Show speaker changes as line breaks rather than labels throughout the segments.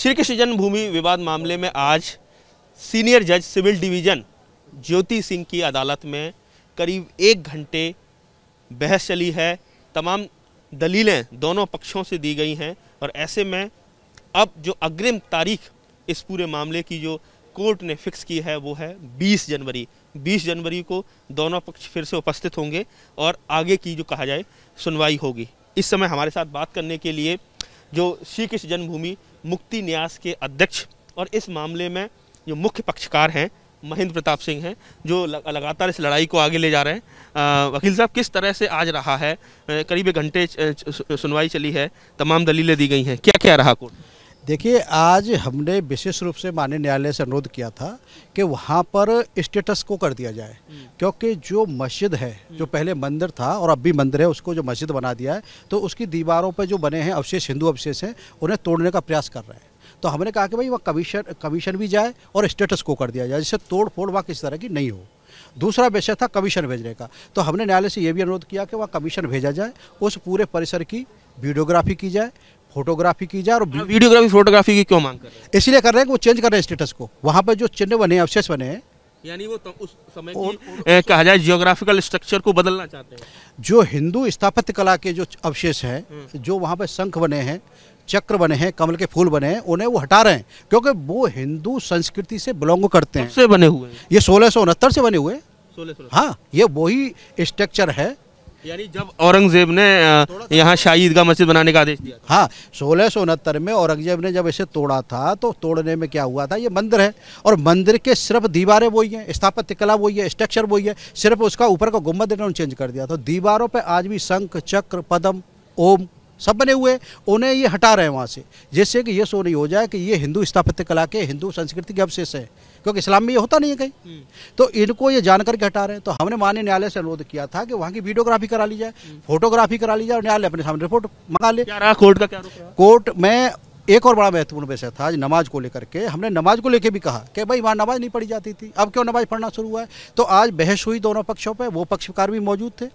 श्री कृष्ण जन्मभूमि विवाद मामले में आज सीनियर जज सिविल डिवीजन ज्योति सिंह की अदालत में करीब एक घंटे बहस चली है तमाम दलीलें दोनों पक्षों से दी गई हैं और ऐसे में अब जो अग्रिम तारीख इस पूरे मामले की जो कोर्ट ने फिक्स की है वो है 20 जनवरी 20 जनवरी को दोनों पक्ष फिर से उपस्थित होंगे और आगे की जो कहा जाए सुनवाई होगी इस समय हमारे साथ बात करने के लिए जो श्री कृष्ण जन्मभूमि मुक्ति न्यास के अध्यक्ष और इस मामले में जो मुख्य पक्षकार हैं महेंद्र प्रताप सिंह हैं जो लगातार इस लड़ाई को आगे ले जा रहे हैं वकील साहब किस तरह से आज रहा है करीब एक घंटे सुनवाई चली है तमाम दलीलें दी गई हैं क्या क्या रहा कोर्ट
देखिए आज हमने विशेष रूप से माननीय न्यायालय से अनुरोध किया था कि वहाँ पर स्टेटस को कर दिया जाए हम्म। क्योंकि जो मस्जिद है जो हम्म। पहले मंदिर था और अब भी मंदिर है उसको जो मस्जिद बना दिया है तो उसकी दीवारों पर जो बने हैं अवशेष हिंदू अवशेष हैं उन्हें तोड़ने का प्रयास कर रहे हैं तो हमने कहा कि भाई वह कमीशन कमीशन भी जाए और स्टेटस को कर दिया जाए जिससे तोड़ फोड़ वहाँ किसी तरह की नहीं हो दूसरा विषय था कमीशन भेजने का तो हमने न्यायालय से ये भी अनुरोध किया कि वहाँ कमीशन भेजा जाए उस पूरे परिसर की वीडियोग्राफी की जाए फोटोग्राफी की जाए और हाँ, वीडियोग्राफी फोटोग्राफी की क्यों मांग कर रहे हैं इसलिए कर रहे हैं कि वो चेंज कर रहे हैं स्टेटस को वहाँ पर जो चिन्ह बने अवशेष बने हैं यानी वो
तो उस समय और, की कहा जाए जियोग्राफिकल स्ट्रक्चर को बदलना चाहते
हैं जो हिंदू स्थापत्य कला के जो अवशेष हैं हम्म। जो वहाँ पर शंख बने हैं चक्र बने हैं कमल के फूल बने हैं उन्हें वो हटा रहे हैं क्योंकि वो हिंदू संस्कृति से बिलोंग करते हैं बने हुए ये सोलह से बने हुए हाँ ये वही स्ट्रक्चर है यानी जब औरंगजेब ने यहाँ शाहीद का मस्जिद बनाने का आदेश दिया हाँ सोलह सौ उनहत्तर में औरंगजेब ने जब इसे तोड़ा था तो तोड़ने में क्या हुआ था ये मंदिर है और मंदिर के सिर्फ दीवारें वही हैं स्थापत्य कला वही है स्ट्रक्चर वही है सिर्फ उसका ऊपर का गुम्बद इन्होंने चेंज कर दिया तो दीवारों पर आज भी शंख चक्र पदम ओम सब बने हुए उन्हें ये हटा रहे हैं वहाँ से जिससे कि ये सो नहीं हो जाए कि ये हिंदू स्थापत्य कला के हिंदू संस्कृति के अवशेष हैं क्योंकि इस्लाम में ये होता नहीं है कहीं हम्म। तो इनको ये जानकर करके हटा रहे हैं तो हमने मान्य न्यायालय से अनुरोध किया था कि वहाँ की वीडियोग्राफी करा ली जाए हम्म। फोटोग्राफी करा ली जाए और न्यायालय अपने सामने रिपोर्ट मंगा ले कोर्ट का क्या कोर्ट में एक और बड़ा महत्वपूर्ण विषय था आज नमाज को लेकर के हमने नमाज को लेकर भी कहा कि भाई वहाँ नमाज नहीं पढ़ी जाती थी अब क्यों नमाज पढ़ना शुरू हुआ है तो आज बहस हुई दोनों पक्षों पर वो पक्षकार भी मौजूद थे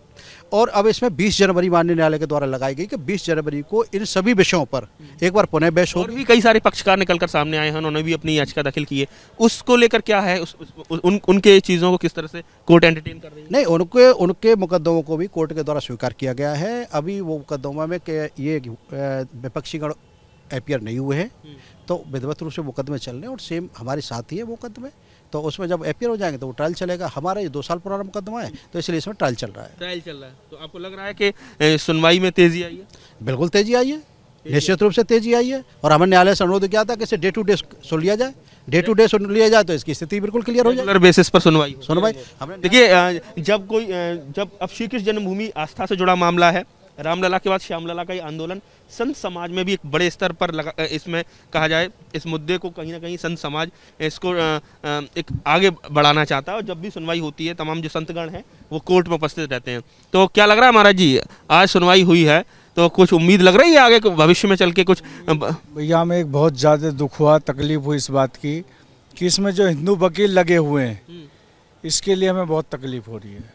और अब इसमें बीस जनवरी माननीय न्यायालय के द्वारा लगाई गई कि बीस जनवरी को इन सभी विषयों पर एक बार पुनः बहस और भी कई सारे
पक्षकार निकल कर सामने आए हैं उन्होंने भी अपनी याचिका दाखिल की है उसको लेकर क्या है उनके चीज़ों को किस तरह से
कोर्ट एंटरटेन कर रही है नहीं उनके उनके मुकदमों को भी कोर्ट के द्वारा स्वीकार किया गया है अभी वो मुकदमा में ये विपक्षी गण अपियर नहीं हुए हैं हम्म। तो विधिवत रूप से मुकदमे चल रहे हैं और सेम हमारे साथ ही है मुकदमे तो उसमें जब अपियर हो जाएंगे तो वो ट्रायल चलेगा हमारा ये दो साल पुराना मुकदमा है तो इसलिए इसमें ट्रायल चल रहा है
ट्रायल चल रहा है तो आपको लग रहा है
कि सुनवाई में तेजी आई है बिल्कुल तेजी आई है निश्चित रूप से तेजी आई है और हमें न्यायालय से अनुरोध किया था कि इसे डे टू डे सुन लिया जाए डे टू डे सुन लिया जाए तो इसकी स्थिति बिल्कुल क्लियर हो जाए बेसिस पर सुनवाई
सुनवाई
देखिए
जब कोई जब अब श्री कृष्ण जन्मभूमि आस्था से जुड़ा मामला है रामलला के बाद श्यामलला का ये आंदोलन संत समाज में भी एक बड़े स्तर पर लगा इसमें कहा जाए इस मुद्दे को कहीं ना कहीं संत समाज इसको एक आगे बढ़ाना चाहता है और जब भी सुनवाई होती है तमाम जो संतगण हैं वो कोर्ट में उपस्थित रहते हैं तो क्या लग रहा है महाराज जी आज सुनवाई हुई है तो कुछ उम्मीद लग रही है आगे भविष्य में चल के कुछ भैया
हमें एक बहुत ज़्यादा दुख हुआ तकलीफ हुई इस बात की कि इसमें जो हिंदू वकील लगे हुए हैं हम्म। इसके लिए हमें बहुत तकलीफ हो रही है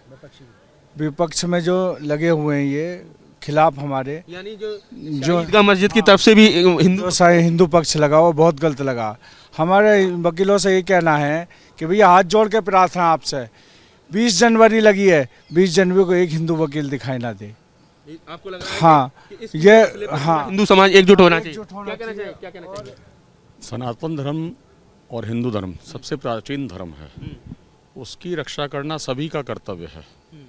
विपक्ष में जो लगे हुए हैं ये खिलाफ हमारे यानी जो जो मस्जिद की तरफ से भी हिंदू हिंदू पक्ष लगा वो बहुत गलत लगा हमारे वकीलों से ये कहना है कि भैया हाथ जोड़ के प्रार्थना आपसे 20 जनवरी लगी है 20 जनवरी को एक हिंदू वकील दिखाई ना दे आपको लगा हाँ ये हाँ हिंदू समाज एकजुट होना
चाहिए सनातन धर्म और हिंदू धर्म सबसे प्राचीन धर्म है हम्म। उसकी रक्षा करना सभी का कर्तव्य है हम्म।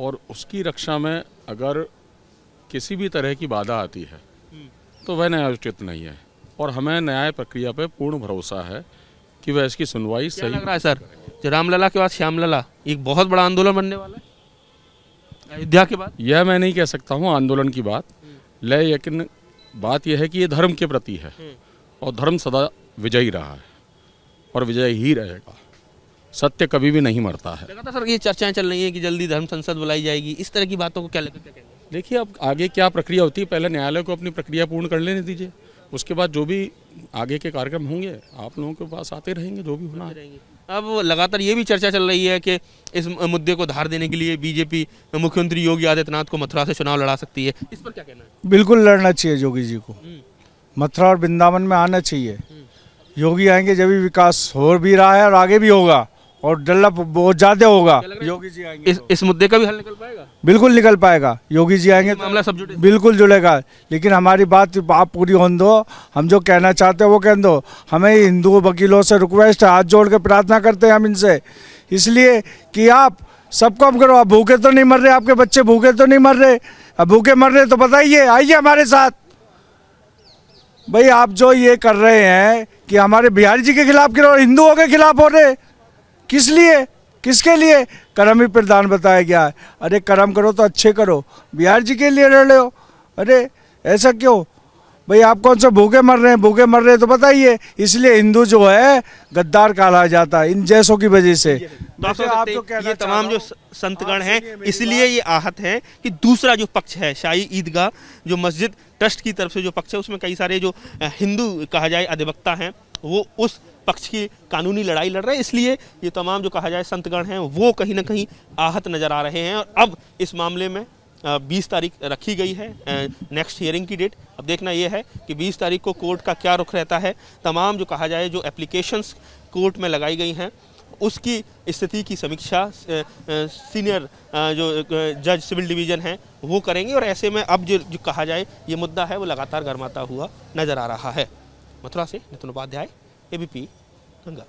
और उसकी रक्षा में अगर किसी भी तरह की बाधा आती है हम्म। तो वह न्यायोचित नहीं है और हमें न्याय प्रक्रिया पर पूर्ण भरोसा है कि वह इसकी सुनवाई सही लग रहा है सर जो रामलला के बाद श्यामलला एक बहुत बड़ा आंदोलन बनने वाला है अयोध्या के बाद यह मैं नहीं कह सकता हूँ आंदोलन की बात हम्म। लेकिन बात यह है कि ये धर्म के प्रति है हम्म। और धर्म सदा विजयी रहा है और विजय ही रहेगा सत्य कभी भी नहीं मरता है लगातार सर ये चर्चाएं चल रही है कि जल्दी धर्म संसद बुलाई जाएगी इस तरह की बातों को क्या लेकर देखिए अब आगे क्या प्रक्रिया होती है पहले न्यायालय को अपनी प्रक्रिया पूर्ण कर लेने दीजिए उसके बाद जो भी आगे के कार्यक्रम होंगे आप लोगों के पास आते रहेंगे जो भी होना रहेंगे अब लगातार ये भी चर्चा चल रही है कि इस मुद्दे को धार देने के लिए बीजेपी मुख्यमंत्री योगी आदित्यनाथ को मथुरा से चुनाव लड़ा सकती है इस पर क्या
कहना है बिल्कुल लड़ना चाहिए योगी जी को हम्म। मथुरा और वृंदावन में आना चाहिए हम्म। योगी आएंगे जब भी विकास हो भी रहा है और आगे भी होगा और डेवलप बहुत ज्यादा होगा
योगी जी आएंगे
इस, तो। इस मुद्दे का भी हल निकल पाएगा बिल्कुल निकल पाएगा योगी जी आएंगे तो मामला सब जुड़े बिल्कुल जुड़ेगा लेकिन हमारी बात तो आप पूरी होने दो हम जो कहना चाहते हैं वो कह दो हमें हिंदू वकीलों से रिक्वेस्ट है हाथ जोड़ के प्रार्थना करते हैं हम इनसे इसलिए कि आप सब काम करो आप भूखे तो नहीं मर रहे आपके बच्चे भूखे तो नहीं मर रहे अब भूखे मर रहे तो बताइए आइए हमारे साथ भाई आप जो ये कर रहे हैं कि हमारे बिहारी जी के खिलाफ गिरो हिंदुओं के खिलाफ हो रहे किस लिए किसके लिए कर्म ही प्रधान बताया गया है अरे कर्म करो तो अच्छे करो बिहार जी के लिए लड़ हो अरे ऐसा क्यों भाई आप कौन से भूखे मर रहे हैं भूखे मर रहे हैं तो बताइए इसलिए हिंदू जो है गद्दार कहा जाता है इन जैसों की वजह से
डॉक्टर आप जो ये तमाम जो संतगण हैं इसलिए ये आहत हैं कि दूसरा जो पक्ष है शाही ईदगाह जो मस्जिद ट्रस्ट की तरफ से जो पक्ष है उसमें कई सारे जो हिंदू कहा जाए अधिवक्ता हैं वो उस पक्ष की कानूनी लड़ाई लड़ रहे हैं इसलिए ये तमाम जो कहा जाए संतगण हैं वो कहीं ना कहीं आहत नज़र आ रहे हैं और अब इस मामले में बीस तारीख रखी गई है नेक्स्ट हियरिंग की डेट अब देखना यह है कि बीस तारीख को कोर्ट का क्या रुख रहता है तमाम जो कहा जाए जो एप्लीकेशंस कोर्ट में लगाई गई हैं उसकी स्थिति की समीक्षा सीनियर जो जज सिविल डिवीजन है वो करेंगे और ऐसे में अब जो, जो कहा जाए ये मुद्दा है वो लगातार गर्माता हुआ नज़र आ रहा है मथुरा से नितिन उपाध्याय एबीपी गंगा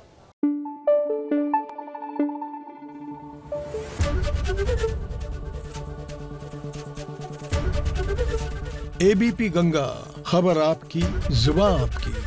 एबीपी गंगा खबर आपकी जुबा आपकी